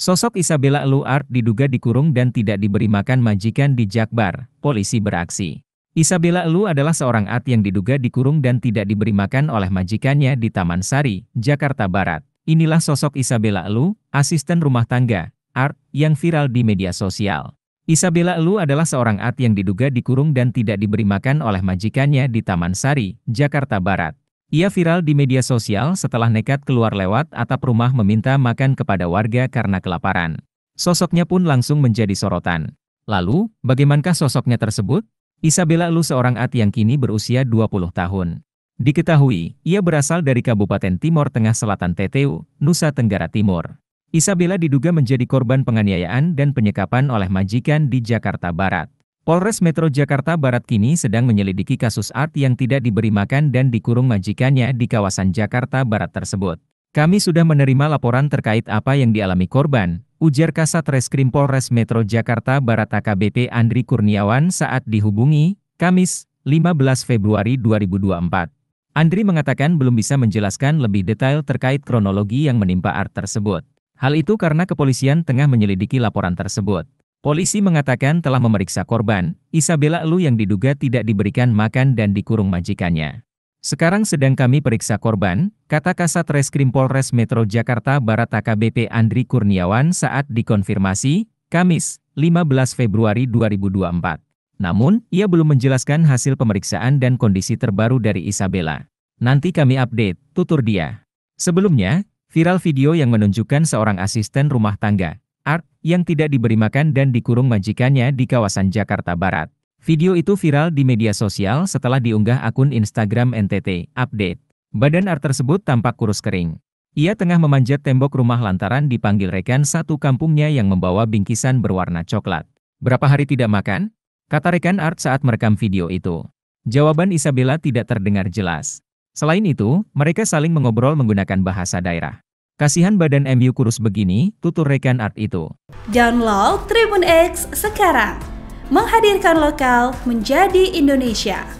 Sosok Isabella Luart diduga dikurung dan tidak diberi makan majikan di Jakbar, polisi beraksi. Isabella Lu adalah seorang art yang diduga dikurung dan tidak diberi makan oleh majikannya di Taman Sari, Jakarta Barat. Inilah sosok Isabella Lu, asisten rumah tangga, art, yang viral di media sosial. Isabella Lu adalah seorang art yang diduga dikurung dan tidak diberi makan oleh majikannya di Taman Sari, Jakarta Barat. Ia viral di media sosial setelah nekat keluar lewat atap rumah meminta makan kepada warga karena kelaparan. Sosoknya pun langsung menjadi sorotan. Lalu, bagaimanakah sosoknya tersebut? Isabella Lu seorang at yang kini berusia 20 tahun. Diketahui, ia berasal dari Kabupaten Timor Tengah Selatan TTU, Nusa Tenggara Timur. Isabella diduga menjadi korban penganiayaan dan penyekapan oleh majikan di Jakarta Barat. Polres Metro Jakarta Barat kini sedang menyelidiki kasus Art yang tidak diberi makan dan dikurung majikannya di kawasan Jakarta Barat tersebut. Kami sudah menerima laporan terkait apa yang dialami korban, ujar Kasat Reskrim Polres Metro Jakarta Barat AKBP Andri Kurniawan saat dihubungi, Kamis, 15 Februari 2024. Andri mengatakan belum bisa menjelaskan lebih detail terkait kronologi yang menimpa Art tersebut. Hal itu karena kepolisian tengah menyelidiki laporan tersebut. Polisi mengatakan telah memeriksa korban, Isabella Lu yang diduga tidak diberikan makan dan dikurung majikannya. Sekarang sedang kami periksa korban, kata Kasat Reskrim Polres Metro Jakarta Barat AKBP Andri Kurniawan saat dikonfirmasi, Kamis, 15 Februari 2024. Namun, ia belum menjelaskan hasil pemeriksaan dan kondisi terbaru dari Isabella. Nanti kami update, tutur dia. Sebelumnya, viral video yang menunjukkan seorang asisten rumah tangga, Art, yang tidak diberi makan dan dikurung majikannya di kawasan Jakarta Barat. Video itu viral di media sosial setelah diunggah akun Instagram NTT, update. Badan Art tersebut tampak kurus kering. Ia tengah memanjat tembok rumah lantaran dipanggil rekan satu kampungnya yang membawa bingkisan berwarna coklat. Berapa hari tidak makan? Kata rekan Art saat merekam video itu. Jawaban Isabella tidak terdengar jelas. Selain itu, mereka saling mengobrol menggunakan bahasa daerah. Kasihan badan MU kurus begini, tutur rekan art itu. Download Tribun X sekarang. Menghadirkan lokal menjadi Indonesia.